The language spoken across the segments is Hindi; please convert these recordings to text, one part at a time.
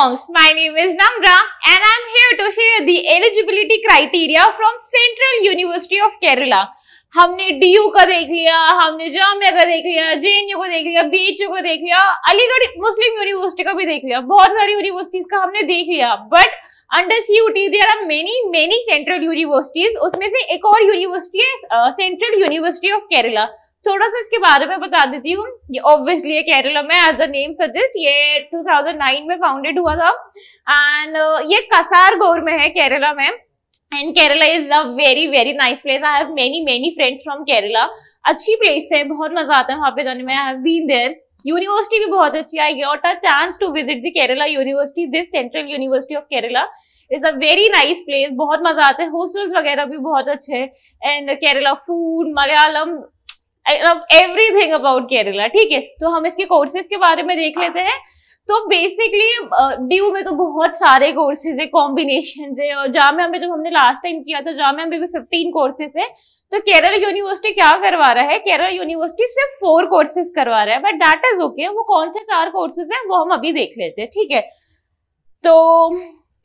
songs. My name is Namra and i'm here to share the eligibility criteria from Central University of Kerala. हमने डीयू का देख लिया हमने जामिया का देख लिया जेएनयू का देख लिया बीएचयू का देख लिया अलीगढ़ मुस्लिम यूनिवर्सिटी का भी देख लिया बहुत सारी यूनिवर्सिटीज का हमने देख लिया but under C U T there are many many central universities उसमें से एक और यूनिवर्सिटी है सेंट्रल यूनिवर्सिटी ऑफ केरला थोड़ा सा इसके बारे में बता देती हूँ ऑब्वियसली ये केरला में एज द नेम सजेस्ट ये 2009 में फाउंडेड हुआ था एंड uh, ये कसारगोर में है केरला में and Kerala is a very very nice place I have many many friends from Kerala अच्छी प्लेस है बहुत मजा आता है वहाँ पे जाने में I have been there university भी बहुत अच्छी I got a chance to visit the Kerala university this central university of Kerala is a very nice place बहुत मजा आता है हॉस्टल्स वगैरह भी बहुत अच्छे हैं and Kerala food Malayalam everything about Kerala ठीक है तो हम इसके कोर्सेज के बारे में देख लेते हैं तो बेसिकली ड्यू में तो बहुत सारे कोर्सेज है कॉम्बिनेशन है और जामिया में जब हमने लास्ट टाइम किया था जामिया में भी फिफ्टीन कोर्सेज है तो केरल यूनिवर्सिटी क्या करवा रहा है केरल यूनिवर्सिटी सिर्फ फोर कोर्सेज करवा रहा है बट डेट इज ओके वो कौन से चार कोर्सेज है वो हम अभी देख लेते हैं ठीक है तो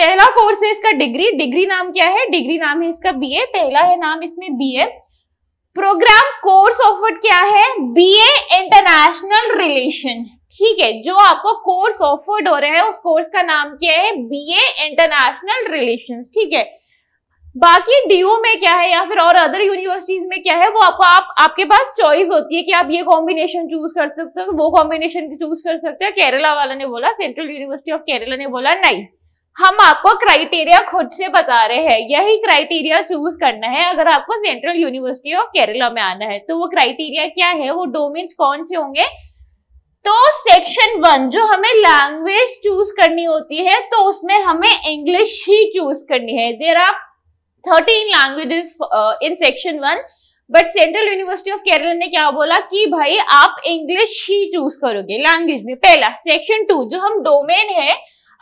पहला कोर्स है इसका डिग्री डिग्री नाम क्या है डिग्री नाम है इसका बी पहला है नाम इसमें बी प्रोग्राम कोर्स ऑफर्ड क्या है बीए इंटरनेशनल रिलेशन ठीक है जो आपको कोर्स ऑफर्ड हो रहा है उस कोर्स का नाम क्या है बीए इंटरनेशनल रिलेशन ठीक है बाकी डीयू में क्या है या फिर और अदर यूनिवर्सिटीज में क्या है वो आपको आप आपके पास चॉइस होती है कि आप ये कॉम्बिनेशन चूज कर सकते हो वो कॉम्बिनेशन चूज कर सकते हो केरला वाला ने बोला सेंट्रल यूनिवर्सिटी ऑफ केरला ने बोला नहीं हम आपको क्राइटेरिया खुद से बता रहे हैं यही क्राइटेरिया चूज करना है अगर आपको सेंट्रल यूनिवर्सिटी ऑफ केरला में आना है तो वो क्राइटेरिया क्या है वो डोमेन्स कौन से होंगे तो सेक्शन वन जो हमें लैंग्वेज चूज करनी होती है तो उसमें हमें इंग्लिश ही चूज करनी है there are thirteen languages in section one but central university of Kerala ने क्या बोला कि भाई आप इंग्लिश ही चूज करोगे लैंग्वेज में पहला सेक्शन टू जो हम डोमेन है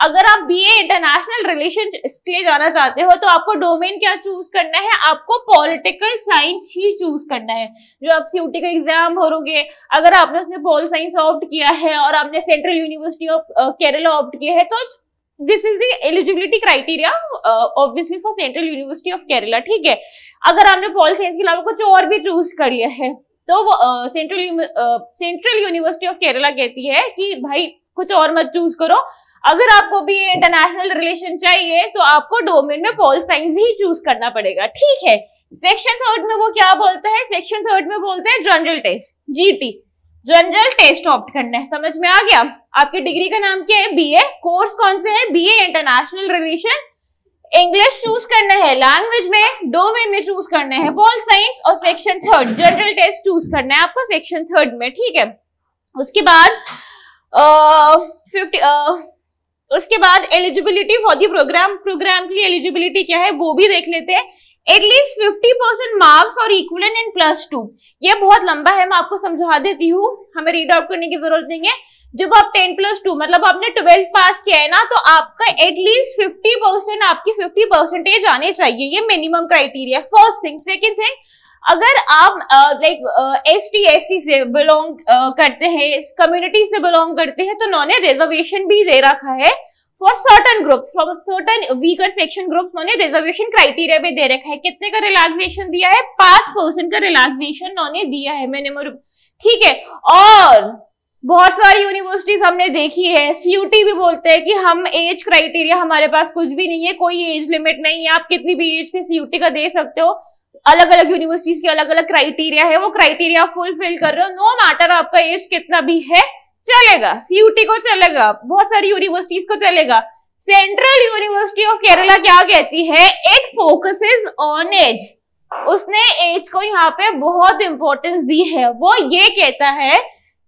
अगर आप बी ए इंटरनेशनल रिलेशन के लिए जाना चाहते हो तो आपको डोमेन क्या चूज करना है आपको पॉलिटिकल साइंस ही चूज करना है जो आप सी का एग्जाम भरोगे अगर आपने उसमें पॉल साइंस ऑप्ट किया है और आपने central university of Kerala opt किया है तो this is the eligibility criteria obviously for central university of Kerala ठीक है अगर आपने पॉल साइंस के अलावा कुछ और भी चूज कर लिया है तो वो central central university of Kerala कहती है कि भाई कुछ और मत चूज करो अगर आपको भी ये इंटरनेशनल रिलेशन चाहिए तो आपको डोमेन में पॉल साइंस ही चूज करना पड़ेगा ठीक है सेक्शन थर्ड में वो क्या बोलता है सेक्शन थर्ड में बोलते हैं general test GT general test opt करना है समझ में आ गया आपकी डिग्री का नाम क्या है बी कोर्स कौन से है B international relation English choose करना है लैंग्वेज में डोमेन में चूज करना है पॉल साइंस और section third general test choose करना है आपको सेक्शन थर्ड में ठीक है उसके बाद फिफ्टी उसके बाद eligibility for the program program की एलिजिबिलिटी क्या है वो भी देख लेते हैं एटलीस्ट फिफ्टी परसेंट मार्क्स और इक्वलेंट इन प्लस टू ये बहुत लंबा है मैं आपको समझा देती हूँ हमें रीड आउट करने की जरूरत नहीं है जब आप टेन प्लस टू मतलब आपने ट्वेल्थ पास किया है ना तो आपका एटलीस्ट फिफ्टी परसेंट आपकी फिफ्टी परसेंटेज आने चाहिए ये minimum criteria first thing second thing अगर आप like S T S C से बिलोंग uh, करते हैं इस कम्युनिटी से बिलोंग करते हैं तो उन्होंने रिजर्वेशन भी दे रखा है for certain groups for certain weaker section groups उन्होंने रिजर्वेशन क्राइटेरिया भी दे रखा है कितने का रिलैक्सेशन दिया है पांच परसेंट का रिलैक्सेशन उन्होंने दिया है मिनिमम ठीक है और बहुत सारी यूनिवर्सिटीज हमने देखी है सीयूटी भी बोलते हैं कि हम एज क्राइटेरिया हमारे पास कुछ भी नहीं है कोई एज लिमिट नहीं है आप कितनी भी एज पे सीयूटी का दे सकते हो अलग अलग यूनिवर्सिटीज के अलग अलग क्राइटेरिया है वो क्राइटेरिया फुलफिल कर रहे हो नो मैटर आपका एज कितना भी है चलेगा सीयूटी को चलेगा बहुत सारी यूनिवर्सिटीज को चलेगा सेंट्रल यूनिवर्सिटी ऑफ केरला क्या कहती है इट फोकस ऑन एज उसने एज को यहाँ पे बहुत इंपॉर्टेंस दी है वो ये कहता है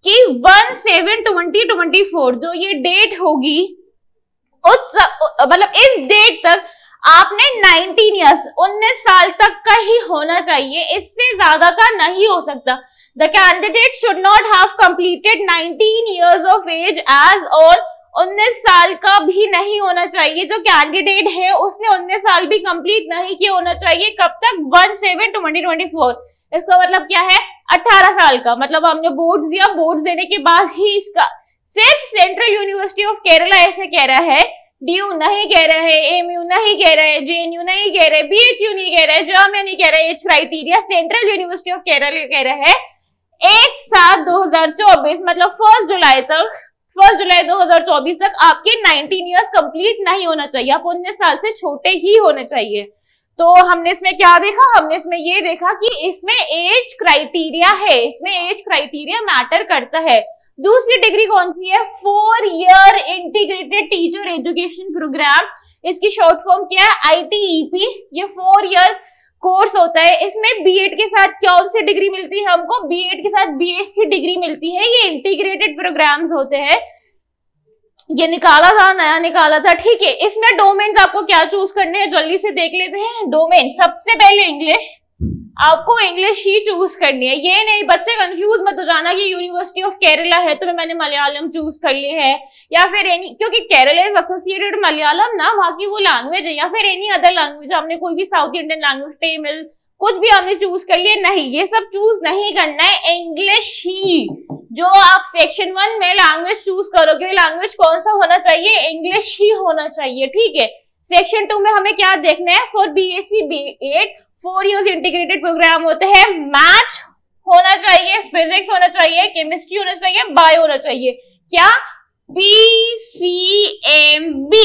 कि one seven twenty twenty four जो ये डेट होगी मतलब इस डेट तक आपने 19 इयर्स 19 साल तक का ही होना चाहिए इससे ज्यादा का नहीं हो सकता the candidate should not have completed 19 years of age age और 19 साल का भी नहीं होना चाहिए जो कैंडिडेट है उसने 19 साल भी कंप्लीट नहीं किया होना चाहिए कब तक one seven twenty twenty four इसका मतलब क्या है 18 साल का मतलब हमने बोर्ड दिया बोर्ड देने के बाद ही इसका सिर्फ सेंट्रल यूनिवर्सिटी ऑफ केरला ऐसे कह रहा है यू नहीं कह रहे हैं एम यू नहीं कह रहे हैं जे एन यू नहीं कह रहे बी एच यू नहीं कह रहे जर्मनी नहीं कह रहे age criteria central university of Kerala कह रहे हैं एक सात 2024 मतलब फर्स्ट जुलाई तक फर्स्ट जुलाई 2024 तक आपके 19 इयर्स कंप्लीट नहीं होना चाहिए आप उन्नीस साल से छोटे ही होने चाहिए तो हमने इसमें क्या देखा हमने इसमें ये देखा कि इसमें एज क्राइटेरिया है इसमें एज क्राइटेरिया मैटर करता है दूसरी डिग्री कौन सी है four year integrated teacher education program इसकी शॉर्ट फॉर्म क्या है आईटीईपी e ये फोर ईयर कोर्स होता है इसमें बीएड के साथ कौन सी डिग्री मिलती है हमको बीएड के साथ बीएससी डिग्री मिलती है ये इंटीग्रेटेड प्रोग्राम्स होते हैं ये निकाला था नया निकाला था ठीक है इसमें डोमेन्स आपको क्या चूज करने हैं जल्दी से देख लेते हैं डोमेन सबसे पहले इंग्लिश आपको इंग्लिश ही चूज करनी है ये नहीं बच्चे कंफ्यूज मत हो जाना कि यूनिवर्सिटी ऑफ केरला है तो मैंने मलयालम चूज कर ली है या फिर एनी क्योंकि केरला इज एसोसिएटेड मलयालम ना वहाँ की वो लैंग्वेज है या फिर एनी अदर लैंग्वेज आपने कोई भी साउथ इंडियन लैंग्वेज टेमिल कुछ भी आपने चूज कर लिया नहीं ये सब चूज नहीं करना है इंग्लिश ही जो आप सेक्शन वन में लैंग्वेज चूज करोगे लैंग्वेज कौन सा होना चाहिए इंग्लिश ही होना चाहिए ठीक है सेक्शन टू में हमें क्या देखना है for B S C B Ed four years integrated program होते हैं मैथ होना चाहिए फिजिक्स होना चाहिए केमिस्ट्री होना चाहिए बायो होना चाहिए क्या बी सी एम बी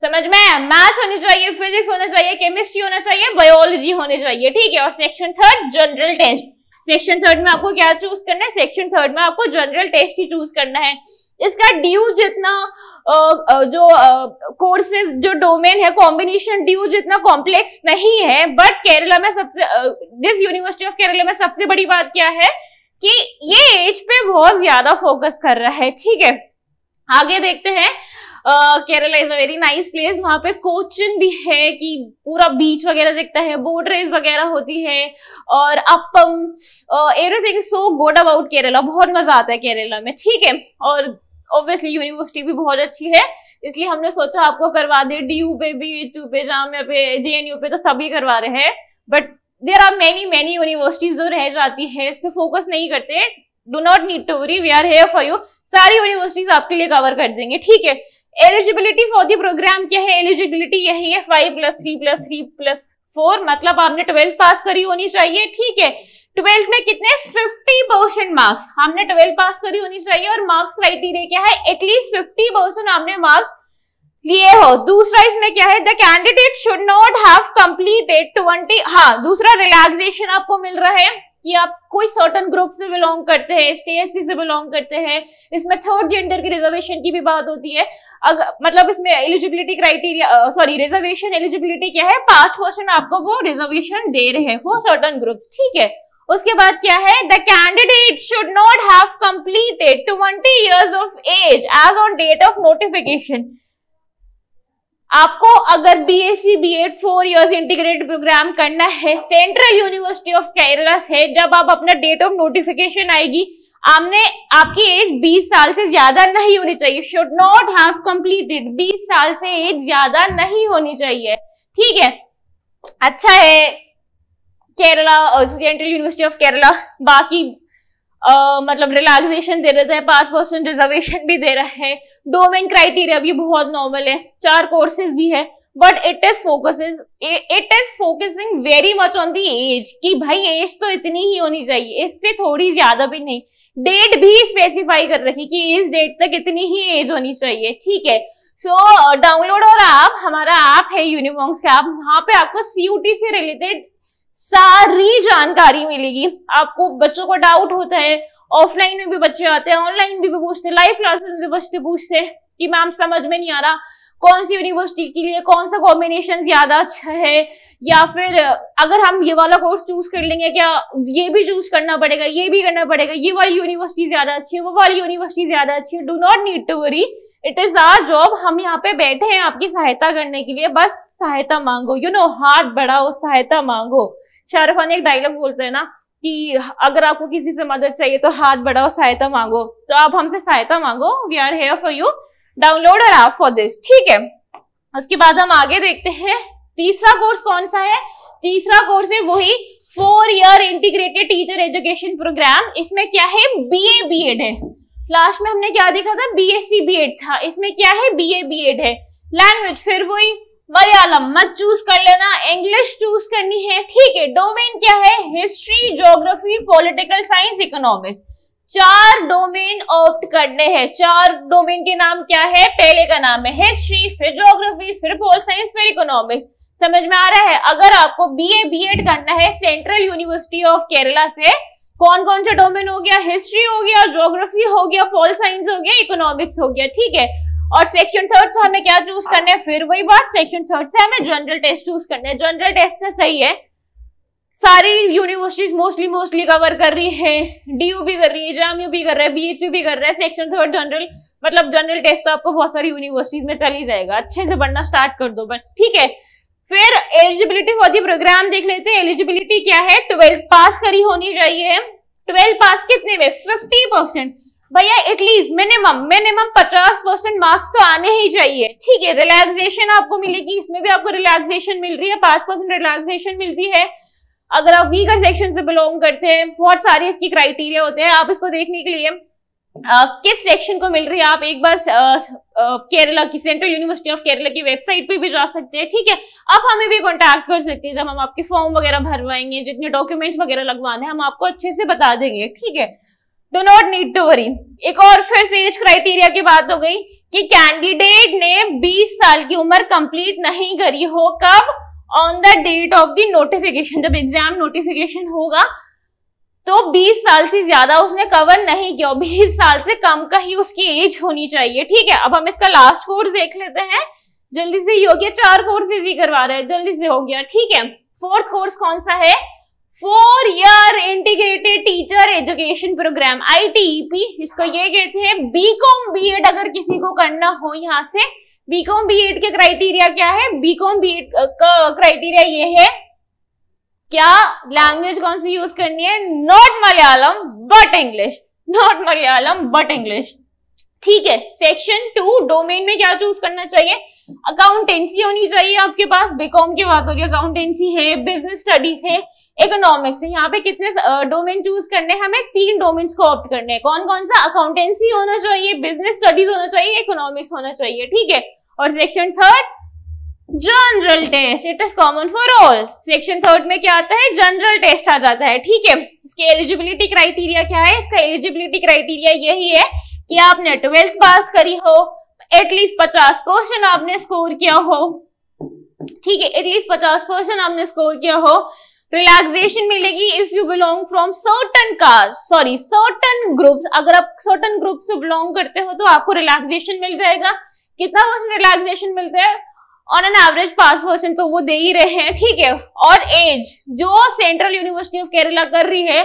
समझ में मैथ होनी चाहिए फिजिक्स होना चाहिए केमिस्ट्री होना चाहिए बायोलॉजी होनी चाहिए ठीक है और section third general test section third में आपको क्या चूज करना है सेक्शन थर्ड में आपको जनरल टेस्ट ही चूज करना है इसका ड्यू जितना जो कोर्सेज जो डोमेन है कॉम्बिनेशन ड्यू जितना कॉम्प्लेक्स नहीं है बट केरला में सबसे दिस यूनिवर्सिटी ऑफ केरला में सबसे बड़ी बात क्या है कि ये एज पे बहुत ज्यादा फोकस कर रहा है ठीक है आगे देखते हैं Kerala is a very nice place वहाँ पे कोचिन भी है कि पूरा बीच वगैरह दिखता है बोट रेस वगैरह होती है और appam everything so good about Kerala बहुत मजा आता है केरला में ठीक है और ऑब्वियसली यूनिवर्सिटी भी बहुत अच्छी है इसलिए हमने सोचा आपको करवा दे डी यू पे भी एच यू पे जामिया पे जे एन यू पे तो सभी करवा रहे हैं but there are many many universities जो रह जाती है इस पर फोकस नहीं करते do not need to worry we are here for you सारी यूनिवर्सिटीज आपके लिए कवर कर देंगे ठीक है एलिजिबिलिटी फॉर दी प्रोग्राम क्या है एलिजिबिलिटी यही है five plus three plus three plus four मतलब आपने ट्वेल्थ पास करी होनी चाहिए ठीक है ट्वेल्थ में कितने 50 परसेंट मार्क्स हमने ट्वेल्थ पास करी होनी चाहिए और मार्क्स क्राइटेरिया क्या है एटलीस्ट 50 परसेंट आपने मार्क्स लिए हो दूसरा इसमें क्या है the candidate should not have completed twenty हाँ दूसरा रिलैक्सेशन आपको मिल रहा है कि आप कोई सर्टन ग्रुप से बिलोंग करते हैं एस टी से बिलोंग करते हैं इसमें थर्ड जेंडर की रिजर्वेशन की भी बात होती है अगर मतलब इसमें eligibility criteria sorry reservation eligibility क्या है पांच परसेंट आपको वो रिजर्वेशन दे रहे हैं फॉर सर्टन ग्रुप्स ठीक है उसके बाद क्या है the candidate should not have completed twenty years of age age on date of notification आपको अगर B S C B Ed four years integrated program करना है सेंट्रल यूनिवर्सिटी ऑफ केरला से जब आप अपना डेट ऑफ नोटिफिकेशन आएगी आपने आपकी एज 20 साल से ज्यादा नहीं होनी चाहिए शुड नॉट हैव कंप्लीटेड 20 साल से एज ज्यादा नहीं होनी चाहिए ठीक है अच्छा है Kerala central university of Kerala बाकी आ, मतलब रिलैक्सेशन दे रहे थे पांच परसेंट रिजर्वेशन भी दे रहा है डोमेन क्राइटेरिया भी बहुत नॉर्मल है चार कोर्सेज भी है but it is focus it is focusing very much on the age कि भाई एज तो इतनी ही होनी चाहिए इससे थोड़ी ज्यादा भी नहीं डेट भी स्पेसिफाई कर रखी कि इस डेट तक इतनी ही एज होनी चाहिए ठीक है सो so, डाउनलोड और ऐप हमारा ऐप है यूनिफॉर्म्स का ऐप वहां पे आपको सीयूटी से रिलेटेड सारी जानकारी मिलेगी आपको बच्चों को डाउट होता है ऑफलाइन में भी बच्चे आते हैं ऑनलाइन भी, भी पूछते लाइव क्लासेस में बच्चे पूछते कि मैम समझ में नहीं आ रहा कौन सी यूनिवर्सिटी के लिए कौन सा कॉम्बिनेशन ज्यादा अच्छा है या फिर अगर हम ये वाला कोर्स चूज कर लेंगे क्या ये भी चूज करना पड़ेगा ये भी करना पड़ेगा ये वाली यूनिवर्सिटी ज्यादा अच्छी है वो वाली यूनिवर्सिटी ज्यादा अच्छी है do not need to worry it is our job हम यहाँ पे बैठे हैं आपकी सहायता करने के लिए बस सहायता मांगो यू you नो know, हाथ बढ़ाओ सहायता मांगो शाहरुख खान एक डायलॉग बोलते हैं ना कि अगर आपको किसी से मदद चाहिए तो हाथ बढ़ाओ सहायता मांगो तो आप हमसे सहायता मांगो we are here for you download our app for this ठीक है उसके बाद हम आगे देखते हैं तीसरा कोर्स कौन सा है तीसरा कोर्स है वही four year integrated teacher education programme इसमें क्या है बी ए बी एड है लास्ट में हमने क्या देखा था B S C B Ed था इसमें क्या है बी ए बी एड है लैंग्वेज फिर वही मलयालम मत चूज कर लेना इंग्लिश चूज करनी है ठीक है डोमेन क्या है history geography political science economics चार डोमेन ऑप्ट करने हैं चार डोमेन के नाम क्या है पहले का नाम है हिस्ट्री फिर ज्योग्राफी फिर पोल साइंस फिर इकोनॉमिक्स समझ में आ रहा है अगर आपको बीए बीएड करना है सेंट्रल यूनिवर्सिटी ऑफ केरला से कौन कौन सा डोमेन हो गया हिस्ट्री हो गया ज्योग्राफी हो गया पोल साइंस हो गया इकोनॉमिक्स हो गया ठीक है और सेक्शन थर्ड से हमें क्या चूज हाँ। करना है फिर वही बात सेक्शन थर्ड से हमें जनरल टेस्ट चूज करना है जनरल टेस्ट में सही है सारी यूनिवर्सिटीज मोस्टली मोस्टली कवर कर रही है डीयू भी कर रही है जाम यू भी कर रहा है बीएचयू भी कर रहा है सेक्शन थर्ड जनरल मतलब जनरल टेस्ट तो आपको बहुत सारी यूनिवर्सिटीज में चली जाएगा अच्छे से पढ़ना स्टार्ट कर दो बस ठीक है फिर एलिजिबिलिटी फॉर दी प्रोग्राम देख लेते हैं एलिजिबिलिटी क्या है ट्वेल्थ पास करी होनी चाहिए ट्वेल्थ पास कितने में फिफ्टी परसेंट भैया एटलीस्ट मिनिमम मिनिमम पचास परसेंट मार्क्स तो आने ही चाहिए ठीक है रिलैक्सेशन आपको मिलेगी इसमें भी आपको रिलैक्सेशन मिल रही है पांच परसेंट रिलैक्सेशन मिलती है अगर आप वीकर सेक्शन से बिलोंग करते हैं बहुत सारे इसकी क्राइटेरिया होते हैं आप इसको देखने के लिए आ, किस सेक्शन को मिल रही है आप एक बार केरला की सेंट्रल यूनिवर्सिटी ऑफ केरला की वेबसाइट पे भी जा सकते हैं ठीक है आप हमें भी कांटेक्ट कर सकते हैं जब हम आपके फॉर्म वगैरह भरवाएंगे जितने डॉक्यूमेंट्स वगैरह लगवाने हैं हम आपको अच्छे से बता देंगे ठीक है do not need to worry एक और फिर से एज क्राइटेरिया की बात हो गई कि कैंडिडेट ने 20 साल की उम्र कंप्लीट नहीं करी हो कब on the date of the notification जब एग्जाम नोटिफिकेशन होगा तो 20 साल से ज्यादा उसने कवर नहीं किया 20 साल से कम का ही उसकी एज होनी चाहिए ठीक है अब हम इसका लास्ट कोर्स देख लेते हैं जल्दी से ही हो गया चार कोर्सेज ही करवा रहे हैं जल्दी से हो गया ठीक है फोर्थ कोर्स कौन सा है four year integrated teacher education programme ITEP इसको ये कहते हैं बीकॉम बीएड अगर किसी को करना हो यहाँ से बीकॉम बीएड के क्राइटेरिया क्या है बीकॉम बीएड का क्राइटेरिया ये है क्या लैंग्वेज कौन सी यूज करनी है not Malayalam but English not Malayalam but English ठीक है सेक्शन टू डोमेन में क्या चूज करना चाहिए अकाउंटेंसी होनी चाहिए आपके पास बीकॉम की बात हो रही है अकाउंटेंसी है बिजनेस स्टडीज है इकोनॉमिक्स है यहाँ पे कितने डोमेन चूज करने हैं हमें तीन डोमेन्स को ऑप्ट करने हैं कौन कौन सा अकाउंटेंसी होना चाहिए बिजनेस स्टडीज होना चाहिए इकोनॉमिक्स होना चाहिए ठीक है और section third general test it is common for all section third में क्या आता है जनरल टेस्ट आ जाता है ठीक है इसके एलिजिबिलिटी क्राइटेरिया क्या है इसका एलिजिबिलिटी क्राइटेरिया यही है कि आपने ट्वेल्थ पास करी हो एटलीस्ट पचास क्वेश्चन आपने स्कोर किया हो ठीक है एटलीस्ट पचास क्वेश्चन आपने स्कोर किया हो रिलैक्सेशन मिलेगी if you belong from certain caste sorry certain groups अगर आप सर्टन ग्रुप से बिलोंग करते हो तो आपको रिलैक्सेशन मिल जाएगा कितना परसेंट रिलैक्सेशन मिलता है ऑन एन एवरेज पांच परसेंट तो वो दे ही रहे हैं ठीक है और एज जो सेंट्रल यूनिवर्सिटी ऑफ केरला कर रही है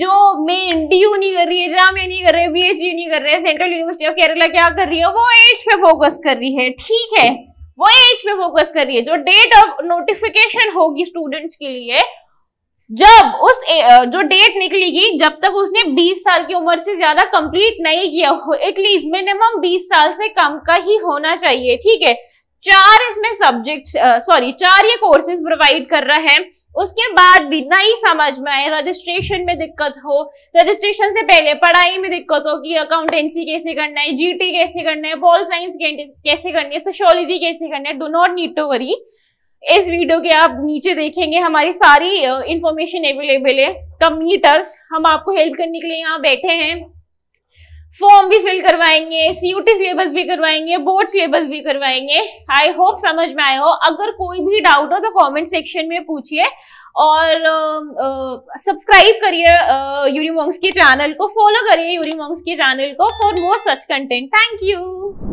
जो मैं डी यू नहीं कर रही है ए नहीं कर रही है डी नहीं कर रहे सेंट्रल यूनिवर्सिटी ऑफ केरला क्या कर रही है वो एज पे फोकस कर रही है ठीक है वो एज पे फोकस कर रही है जो डेट ऑफ नोटिफिकेशन होगी स्टूडेंट्स के लिए जब उस जो डेट निकलेगी जब तक उसने 20 साल की उम्र से ज्यादा कंप्लीट नहीं किया हो एटलीस्ट मिनिमम 20 साल से कम का ही होना चाहिए ठीक है चार इसमें सब्जेक्ट सॉरी चार ये कोर्सेज प्रोवाइड कर रहा है उसके बाद भी नहीं समझ में आए रजिस्ट्रेशन में दिक्कत हो रजिस्ट्रेशन से पहले पढ़ाई में दिक्कत हो कि अकाउंटेंसी कैसे करना है जीटी कैसे करना है पॉल साइंस कैसे करनी है सोशोलॉजी कैसे करना है do not need to worry इस वीडियो के आप नीचे देखेंगे हमारी सारी इंफॉर्मेशन अवेलेबल है कम्यूटर्स हम आपको हेल्प करने के लिए यहाँ बैठे हैं फॉर्म भी फिल करवाएंगे सीयूटी सिलेबस भी करवाएंगे बोर्ड सिलेबस भी करवाएंगे आई होप समझ में आए हो अगर कोई भी डाउट हो तो कमेंट सेक्शन में पूछिए और सब्सक्राइब करिए मॉन्ग्स के चैनल को फॉलो करिए मॉन्ग्स के चैनल को for more such content thank you